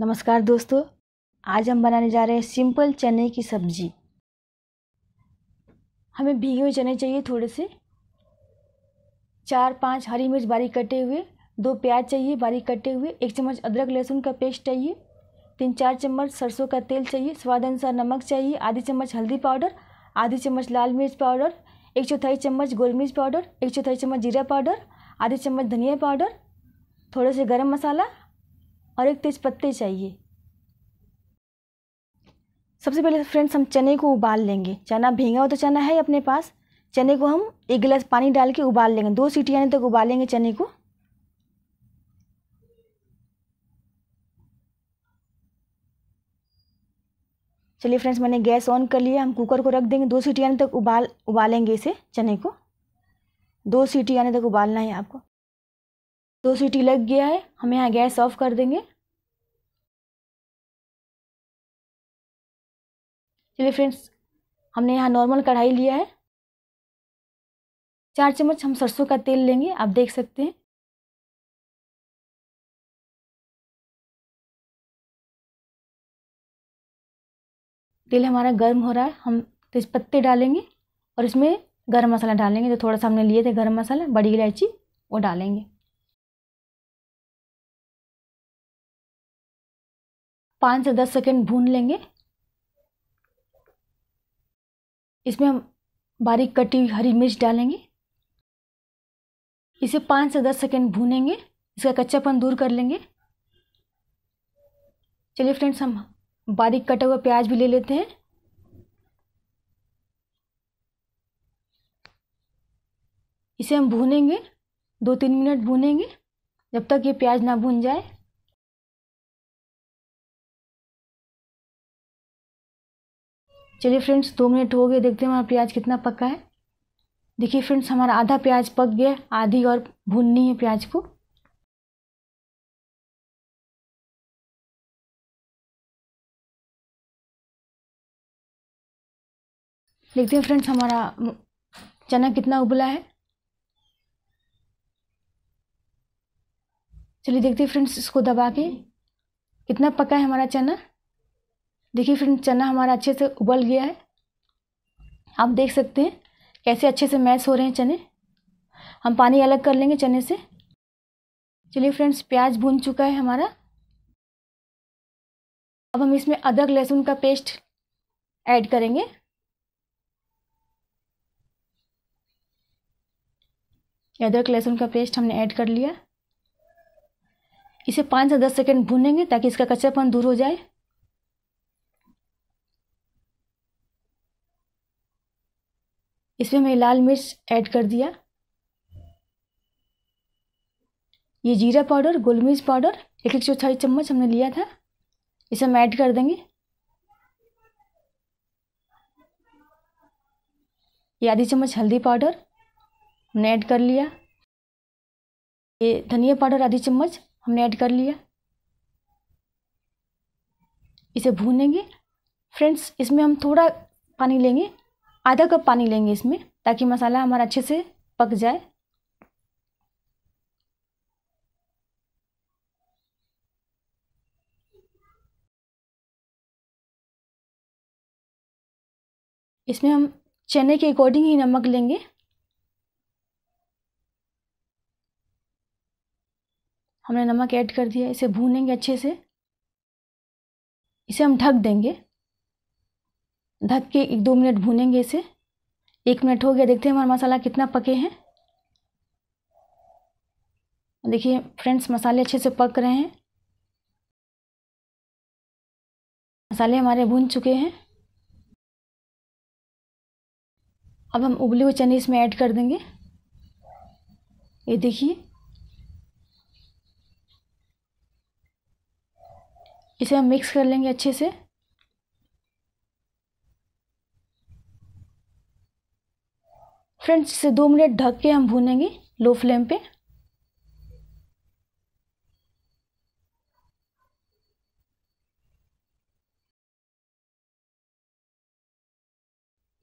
नमस्कार दोस्तों आज हम बनाने जा रहे हैं सिंपल चने की सब्जी हमें भीगे हुए चने चाहिए थोड़े से चार पांच हरी मिर्च बारीक कटे हुए दो प्याज चाहिए बारीक कटे हुए एक चम्मच अदरक लहसुन का पेस्ट चाहिए तीन चार चम्मच सरसों का तेल चाहिए स्वाद अनुसार नमक चाहिए आधी चम्मच हल्दी पाउडर आधी चम्मच लाल मिर्च पाउडर एक चौथाई चम्मच गोल मिर्च पाउडर एक चौथाई चम्मच जीरा पाउडर आधी चम्मच धनिया पाउडर थोड़े से गरम मसाला और एक तेज पत्ते चाहिए सबसे पहले फ्रेंड्स तो हम चने को उबाल लेंगे चना भींगा हुआ तो चना है अपने पास चने को हम एक गिलास पानी डाल के उबाल लेंगे दो सीटी आने तक तो उबालेंगे चने को चलिए फ्रेंड्स मैंने गैस ऑन कर लिया हम कुकर को रख देंगे दो सीटी आने तक तो उबाल उबालेंगे इसे चने को दो सीटी आने तक तो उबालना है आपको दो सीटी लग गया है हम यहाँ गैस ऑफ कर देंगे चलिए फ्रेंड्स हमने यहाँ नॉर्मल कढ़ाई लिया है चार चम्मच हम सरसों का तेल लेंगे आप देख सकते हैं तेल हमारा गर्म हो रहा है हम तेज पत्ते डालेंगे और इसमें गरम मसाला डालेंगे जो थोड़ा सा हमने लिए थे गरम मसाला बड़ी इलायची वो डालेंगे पाँच से दस सेकेंड भून लेंगे इसमें हम बारीक कटी हुई हरी मिर्च डालेंगे इसे पाँच से दस सेकेंड भूनेंगे इसका कच्चापन दूर कर लेंगे चलिए फ्रेंड्स हम बारीक कटा हुआ प्याज भी ले लेते हैं इसे हम भूनेंगे दो तीन मिनट भूनेंगे जब तक ये प्याज ना भून जाए चलिए फ्रेंड्स दो मिनट हो गए देखते हैं हमारा प्याज कितना पका है देखिए फ्रेंड्स हमारा आधा प्याज पक गया आधी और भूननी है प्याज को देखते हैं फ्रेंड्स हमारा चना कितना उबला है चलिए देखते हैं फ्रेंड्स इसको दबा के कितना पका है हमारा चना देखिए फ्रेंड चना हमारा अच्छे से उबल गया है आप देख सकते हैं कैसे अच्छे से मैश हो रहे हैं चने हम पानी अलग कर लेंगे चने से चलिए फ्रेंड्स प्याज भून चुका है हमारा अब हम इसमें अदरक लहसुन का पेस्ट ऐड करेंगे अदरक लहसुन का पेस्ट हमने ऐड कर लिया इसे पाँच से दस सेकेंड भूनेंगे ताकि इसका कच्चापन दूर हो जाए इसमें मैं लाल मिर्च ऐड कर दिया ये जीरा पाउडर गोल मिर्च पाउडर एक एक चौथाई चम्मच हमने लिया था इसे हम ऐड कर देंगे ये आधी चम्मच हल्दी पाउडर हमने ऐड कर लिया ये धनिया पाउडर आधी चम्मच हमने ऐड कर लिया इसे भूनेंगे फ्रेंड्स इसमें हम थोड़ा पानी लेंगे आधा कप पानी लेंगे इसमें ताकि मसाला हमारा अच्छे से पक जाए इसमें हम चने के अकॉर्डिंग ही नमक लेंगे हमने नमक ऐड कर दिया इसे भूनेंगे अच्छे से इसे हम ढक देंगे ढक के एक दो मिनट भूनेंगे इसे एक मिनट हो गया देखते हैं हमारा मसाला कितना पके हैं देखिए फ्रेंड्स मसाले अच्छे से पक रहे हैं मसाले हमारे भून चुके हैं अब हम उबले हुए चने इसमें ऐड कर देंगे ये देखिए इसे हम मिक्स कर लेंगे अच्छे से फ्रेंड्स इसे दो मिनट ढक के हम भूनेंगे लो फ्लेम पे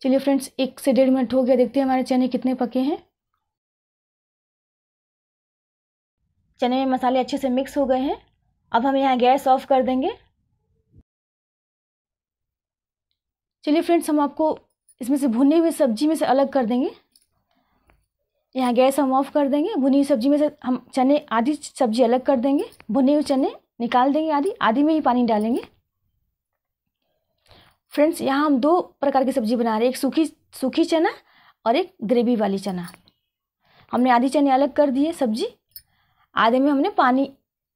चलिए फ्रेंड्स एक से डेढ़ मिनट हो गया देखते हैं हमारे चने कितने पके हैं चने में मसाले अच्छे से मिक्स हो गए हैं अब हम यहाँ गैस ऑफ कर देंगे चलिए फ्रेंड्स हम आपको इसमें से भुने हुए सब्जी में से अलग कर देंगे यहाँ गैस हम ऑफ कर देंगे भुनी हुई सब्जी में से हम चने आधी सब्जी अलग कर देंगे भुने हुए चने निकाल देंगे आधी आधी में ही पानी डालेंगे फ्रेंड्स यहाँ हम दो प्रकार की सब्जी बना रहे हैं एक सूखी सूखी चना और एक ग्रेवी वाली चना हमने आधी चने अलग कर दिए सब्जी आधे में हमने पानी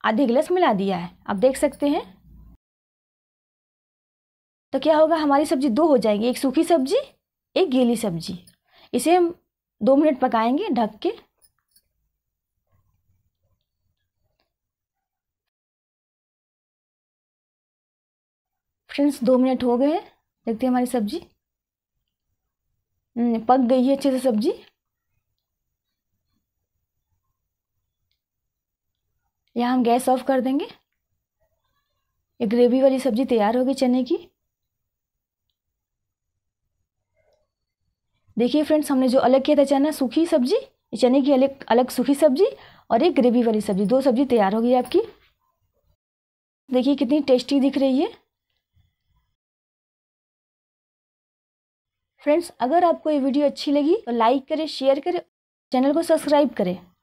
आधे गिलास मिला दिया है आप देख सकते हैं तो क्या होगा हमारी सब्जी दो हो जाएगी एक सूखी सब्जी एक गीली सब्जी इसे हम दो मिनट पकाएंगे ढक के फ्रेंड्स दो मिनट हो गए देखते हैं हमारी सब्जी हम्म, पक गई है अच्छे से सब्जी यहाँ हम गैस ऑफ कर देंगे ये ग्रेवी वाली सब्जी तैयार होगी चने की देखिए फ्रेंड्स हमने जो अलग किया था चना सूखी सब्जी चने की अलग अलग सूखी सब्जी और एक ग्रेवी वाली सब्जी दो सब्जी तैयार हो गई आपकी देखिए कितनी टेस्टी दिख रही है फ्रेंड्स अगर आपको ये वीडियो अच्छी लगी तो लाइक करें शेयर करें चैनल को सब्सक्राइब करें